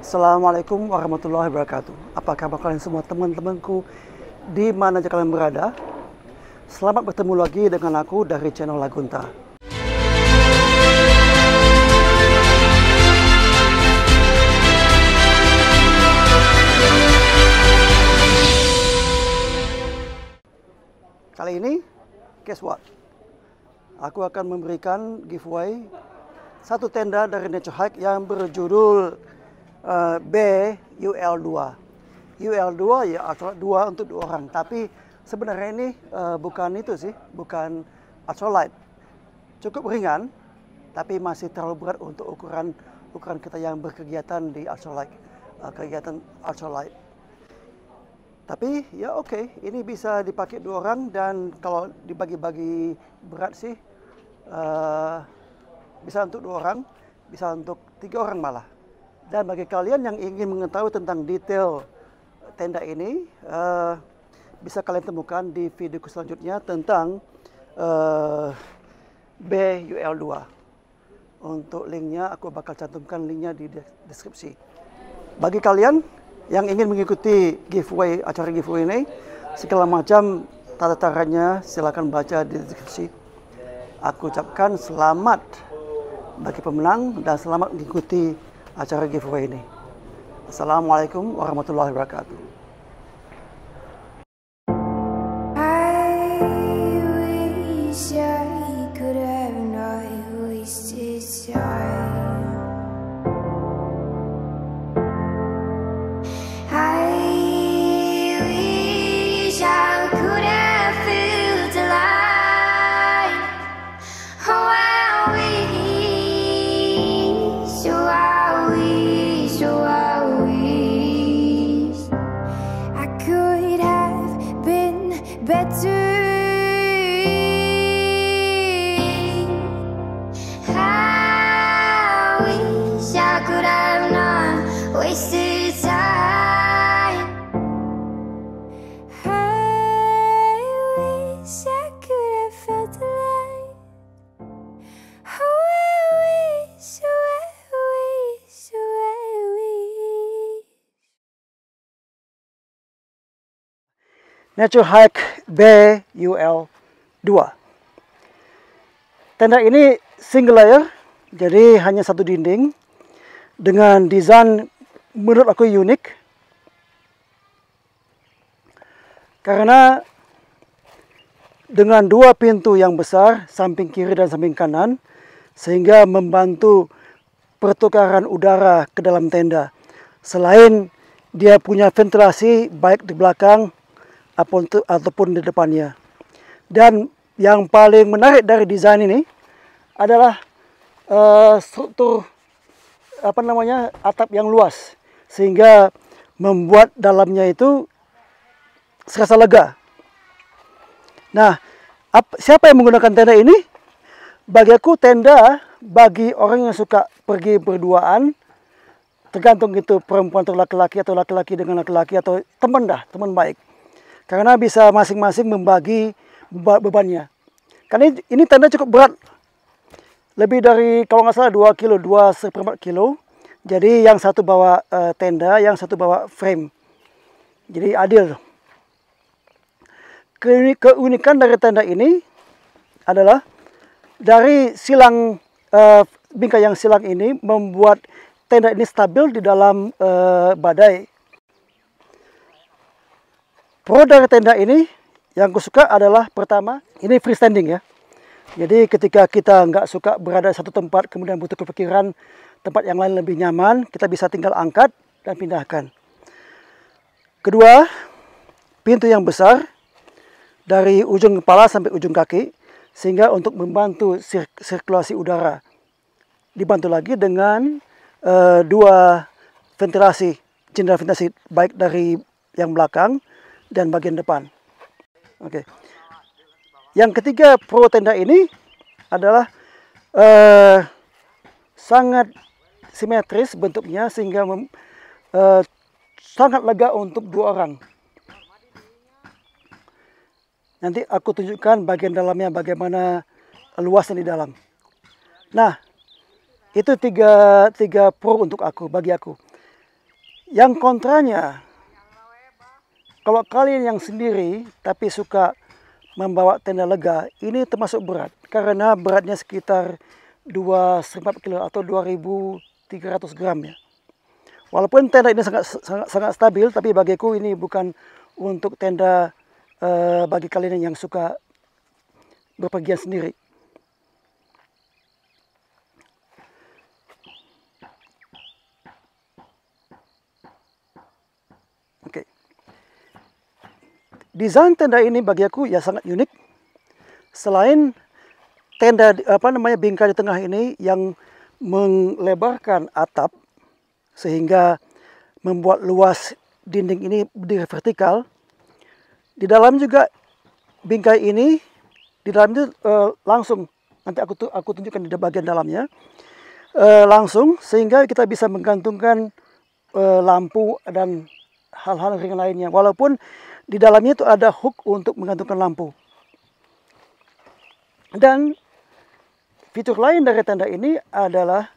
Assalamualaikum warahmatullahi wabarakatuh. Apa kabar kalian semua teman-temanku di mana saja kalian berada? Selamat bertemu lagi dengan aku dari channel Lagunta. Kali ini, guess what? Aku akan memberikan giveaway satu tenda dari Nature Hike yang berjudul uh, BUL2. UL2 ya Ultra 2 untuk dua orang, tapi sebenarnya ini uh, bukan itu sih, bukan ultralight. Cukup ringan, tapi masih terlalu berat untuk ukuran ukuran kita yang berkegiatan di ultralight, uh, eh, kegiatan ultralight. Tapi ya oke, okay, ini bisa dipakai dua orang dan kalau dibagi-bagi berat sih uh, bisa untuk dua orang, bisa untuk tiga orang malah. Dan bagi kalian yang ingin mengetahui tentang detail tenda ini, uh, bisa kalian temukan di video selanjutnya tentang uh, eh, BUL2. Untuk linknya, aku bakal cantumkan linknya di deskripsi. Bagi kalian yang ingin mengikuti giveaway acara giveaway ini, segala macam tata caranya silahkan baca di deskripsi. Aku ucapkan selamat bagi pemenang dan selamat mengikuti acara giveaway ini. Assalamualaikum warahmatullahi wabarakatuh. I Oh, oh, oh, Nature Hike BUL 2 Tenda ini single layer, jadi hanya satu dinding dengan desain menurut aku unik karena dengan dua pintu yang besar samping kiri dan samping kanan sehingga membantu pertukaran udara ke dalam tenda. Selain dia punya ventilasi baik di belakang ataupun di depannya. Dan yang paling menarik dari desain ini adalah uh, struktur apa namanya atap yang luas sehingga membuat dalamnya itu serasa lega. Nah, siapa yang menggunakan tenda ini? Bagi aku tenda bagi orang yang suka pergi berduaan tergantung itu perempuan atau laki-laki atau laki-laki dengan laki-laki atau teman dah, teman baik. Karena bisa masing-masing membagi bebannya. Karena ini, tenda cukup berat. Lebih dari kalau nggak salah 2 kilo, 2 seperempat kilo. Jadi yang satu bawa uh, tenda, yang satu bawa frame. Jadi adil. keunikan dari tenda ini adalah dari silang uh, bingkai yang silang ini membuat tenda ini stabil di dalam uh, badai. Pro dari tenda ini yang kusuka adalah pertama ini freestanding ya. Jadi ketika kita nggak suka berada di satu tempat kemudian butuh kepikiran tempat yang lain lebih nyaman, kita bisa tinggal angkat dan pindahkan. Kedua, pintu yang besar dari ujung kepala sampai ujung kaki sehingga untuk membantu sir sirkulasi udara. Dibantu lagi dengan uh, dua ventilasi, jendela ventilasi baik dari yang belakang dan bagian depan. Oke. Okay. Yang ketiga pro tenda ini adalah uh, sangat simetris bentuknya sehingga mem, uh, sangat lega untuk dua orang. Nanti aku tunjukkan bagian dalamnya bagaimana luasnya di dalam. Nah, itu tiga, tiga pro untuk aku, bagi aku. Yang kontranya, kalau kalian yang sendiri tapi suka membawa tenda lega, ini termasuk berat. Karena beratnya sekitar 2 kilo atau ribu 300 gram ya. Walaupun tenda ini sangat sangat, sangat stabil, tapi bagiku ini bukan untuk tenda uh, bagi kalian yang suka berpergian sendiri. Oke. Okay. Desain tenda ini bagi aku ya sangat unik. Selain tenda apa namanya bingkai di tengah ini yang melebarkan atap sehingga membuat luas dinding ini di vertikal. Di dalam juga bingkai ini di dalam itu e, langsung nanti aku aku tunjukkan di bagian dalamnya e, langsung sehingga kita bisa menggantungkan e, lampu dan hal-hal ring lainnya. Walaupun di dalamnya itu ada hook untuk menggantungkan lampu. Dan Fitur lain dari tenda ini adalah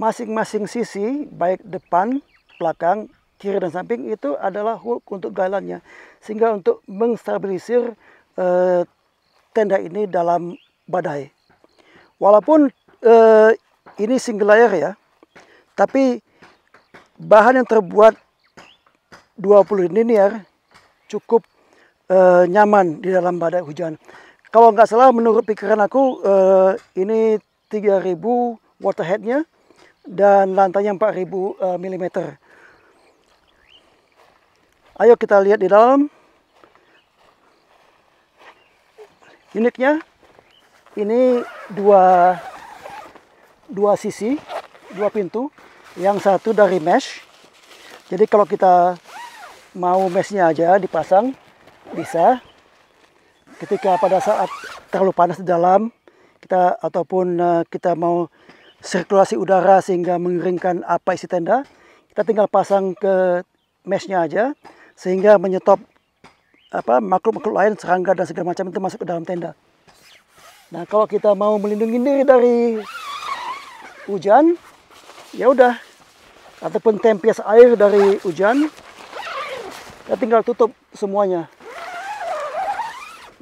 masing-masing sisi, baik depan, belakang, kiri dan samping itu adalah hook untuk galannya. Sehingga untuk menstabilisir eh, tenda ini dalam badai. Walaupun eh, ini single layer ya, tapi bahan yang terbuat 20 linear cukup eh, nyaman di dalam badai hujan. Kalau nggak salah menurut pikiran aku uh, ini 3000 waterheadnya dan lantainya 4000 uh, mm. Ayo kita lihat di dalam. Uniknya ini dua dua sisi, dua pintu. Yang satu dari mesh. Jadi kalau kita mau meshnya aja dipasang bisa ketika pada saat terlalu panas di dalam kita ataupun uh, kita mau sirkulasi udara sehingga mengeringkan apa isi tenda kita tinggal pasang ke meshnya aja sehingga menyetop apa makhluk-makhluk lain serangga dan segala macam itu masuk ke dalam tenda nah kalau kita mau melindungi diri dari hujan ya udah ataupun tempias air dari hujan kita tinggal tutup semuanya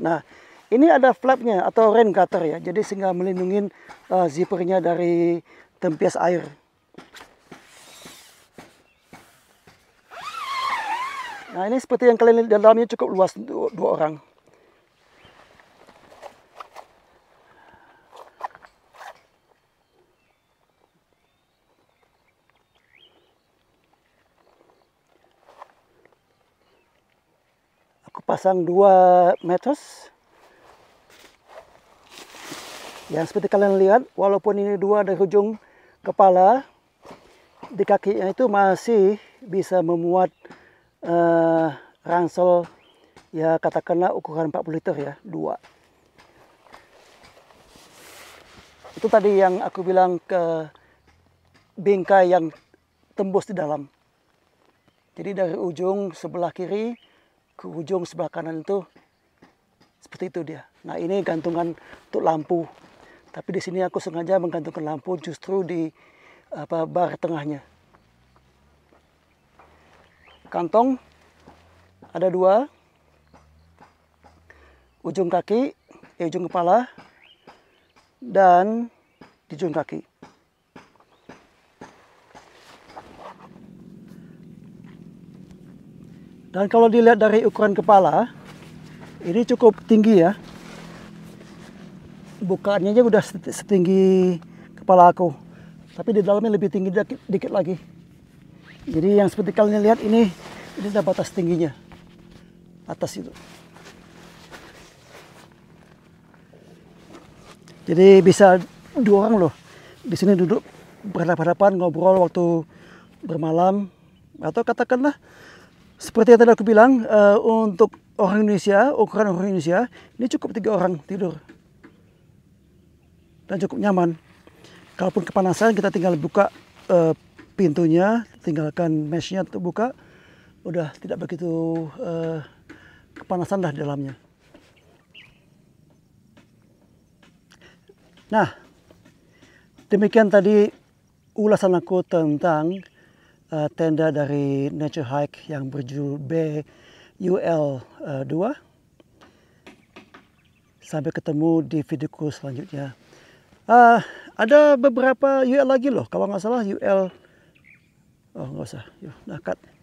Nah, ini ada flapnya atau rain gutter ya. Jadi sehingga melindungi uh, eh, zippernya dari tempias air. Nah, ini seperti yang kalian lihat dalamnya cukup luas untuk dua orang. pasang dua metos yang seperti kalian lihat walaupun ini dua dari ujung kepala di kakinya itu masih bisa memuat uh, ransel ya katakanlah ukuran 40 liter ya dua itu tadi yang aku bilang ke bingkai yang tembus di dalam jadi dari ujung sebelah kiri ke ujung sebelah kanan itu seperti itu dia. Nah ini gantungan untuk lampu. Tapi di sini aku sengaja menggantungkan lampu justru di apa bar tengahnya. Kantong ada dua, ujung kaki, eh, ujung kepala, dan di ujung kaki. Dan kalau dilihat dari ukuran kepala, ini cukup tinggi ya. Bukaannya aja udah setinggi kepala aku. Tapi di dalamnya lebih tinggi dikit, lagi. Jadi yang seperti kalian lihat ini, ini udah batas tingginya. Atas itu. Jadi bisa dua orang loh di sini duduk berhadapan-hadapan ngobrol waktu bermalam atau katakanlah seperti yang tadi aku bilang, uh, untuk orang Indonesia, ukuran orang Indonesia, ini cukup tiga orang tidur. Dan cukup nyaman. Kalaupun kepanasan, kita tinggal buka uh, pintunya, tinggalkan meshnya untuk buka, udah tidak begitu uh, kepanasan lah di dalamnya. Nah, demikian tadi ulasan aku tentang uh, tenda dari Nature Hike yang berjudul BUL2. Uh, eh, Sampai ketemu di videoku selanjutnya. Uh, ada beberapa UL lagi loh, kalau nggak salah UL... Oh nggak usah, yuk, nah cut.